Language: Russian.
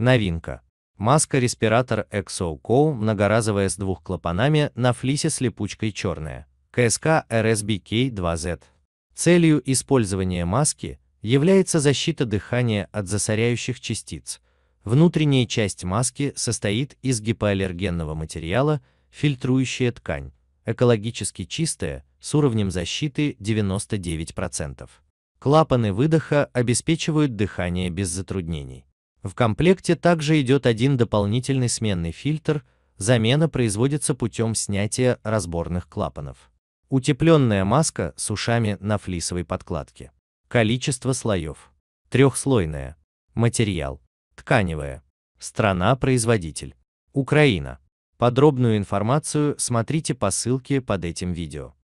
Новинка. Маска-респиратор XOCO многоразовая с двух клапанами на флисе с липучкой черная. КСК RSBK2Z. Целью использования маски является защита дыхания от засоряющих частиц. Внутренняя часть маски состоит из гипоаллергенного материала, фильтрующая ткань, экологически чистая, с уровнем защиты 99%. Клапаны выдоха обеспечивают дыхание без затруднений. В комплекте также идет один дополнительный сменный фильтр, замена производится путем снятия разборных клапанов. Утепленная маска с ушами на флисовой подкладке. Количество слоев. Трехслойная. Материал. Тканевая. Страна-производитель. Украина. Подробную информацию смотрите по ссылке под этим видео.